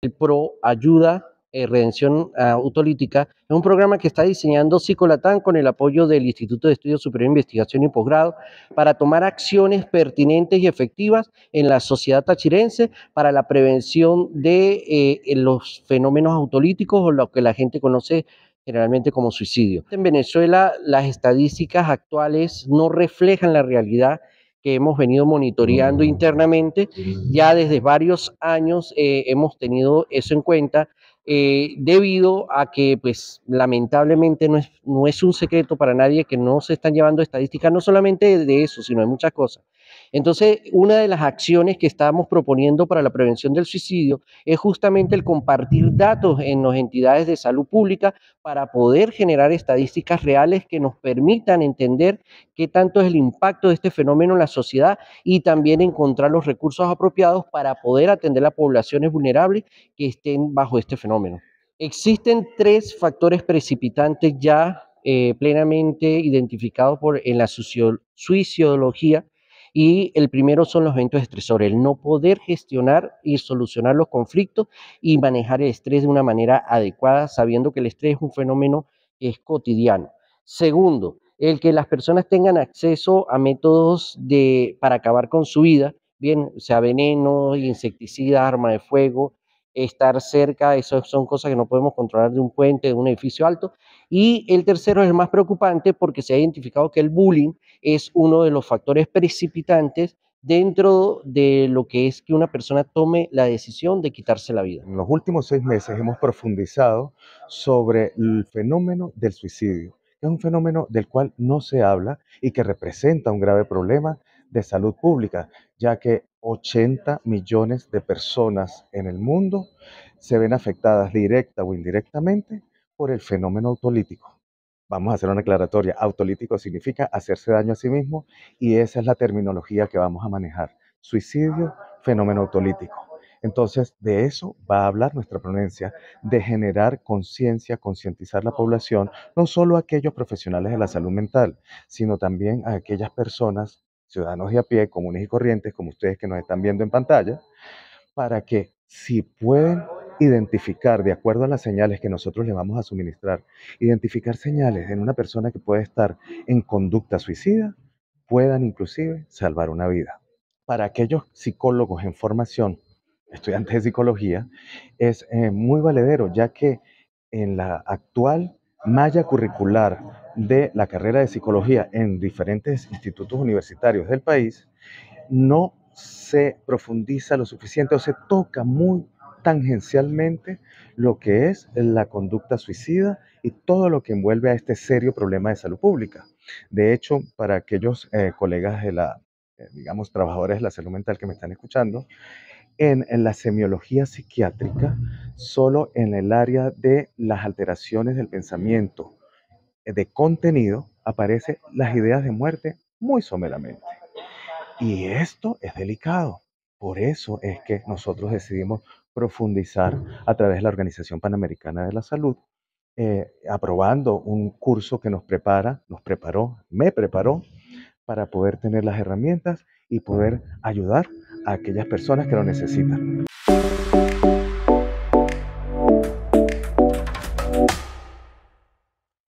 el PRO Ayuda eh, Redención ah, Autolítica es un programa que está diseñando Psicolatán con el apoyo del Instituto de Estudios Superior Investigación y Posgrado para tomar acciones pertinentes y efectivas en la sociedad tachirense para la prevención de eh, los fenómenos autolíticos o lo que la gente conoce generalmente como suicidio. En Venezuela las estadísticas actuales no reflejan la realidad que hemos venido monitoreando mm. internamente. Mm. Ya desde varios años eh, hemos tenido eso en cuenta. Eh, debido a que, pues, lamentablemente no es, no es un secreto para nadie que no se están llevando estadísticas, no solamente de eso, sino de muchas cosas. Entonces, una de las acciones que estamos proponiendo para la prevención del suicidio es justamente el compartir datos en las entidades de salud pública para poder generar estadísticas reales que nos permitan entender qué tanto es el impacto de este fenómeno en la sociedad y también encontrar los recursos apropiados para poder atender a poblaciones vulnerables que estén bajo este fenómeno. Existen tres factores precipitantes ya eh, plenamente identificados en la suicidología. Y el primero son los eventos estresores, el no poder gestionar y solucionar los conflictos y manejar el estrés de una manera adecuada, sabiendo que el estrés es un fenómeno que es cotidiano. Segundo, el que las personas tengan acceso a métodos de, para acabar con su vida, bien sea veneno, insecticida, arma de fuego, estar cerca, eso son cosas que no podemos controlar de un puente, de un edificio alto. Y el tercero es el más preocupante porque se ha identificado que el bullying es uno de los factores precipitantes dentro de lo que es que una persona tome la decisión de quitarse la vida. En los últimos seis meses hemos profundizado sobre el fenómeno del suicidio, es un fenómeno del cual no se habla y que representa un grave problema de salud pública, ya que 80 millones de personas en el mundo se ven afectadas directa o indirectamente por el fenómeno autolítico. Vamos a hacer una aclaratoria. Autolítico significa hacerse daño a sí mismo y esa es la terminología que vamos a manejar. Suicidio, fenómeno autolítico. Entonces, de eso va a hablar nuestra ponencia, de generar conciencia, concientizar la población, no solo a aquellos profesionales de la salud mental, sino también a aquellas personas ciudadanos de a pie, comunes y corrientes, como ustedes que nos están viendo en pantalla, para que si pueden identificar, de acuerdo a las señales que nosotros le vamos a suministrar, identificar señales en una persona que puede estar en conducta suicida, puedan inclusive salvar una vida. Para aquellos psicólogos en formación, estudiantes de psicología, es eh, muy valedero, ya que en la actual malla curricular de la carrera de psicología en diferentes institutos universitarios del país, no se profundiza lo suficiente o se toca muy tangencialmente lo que es la conducta suicida y todo lo que envuelve a este serio problema de salud pública. De hecho, para aquellos eh, colegas de la, eh, digamos, trabajadores de la salud mental que me están escuchando, en, en, la semiología psiquiátrica, solo en el área de las alteraciones del pensamiento, de contenido aparecen las ideas de muerte muy someramente. Y esto es delicado. Por eso es que nosotros decidimos profundizar a través de la Organización Panamericana de la Salud, eh, aprobando un curso que nos prepara, nos preparó, me preparó, para poder tener las herramientas y poder ayudar a aquellas personas que lo necesitan.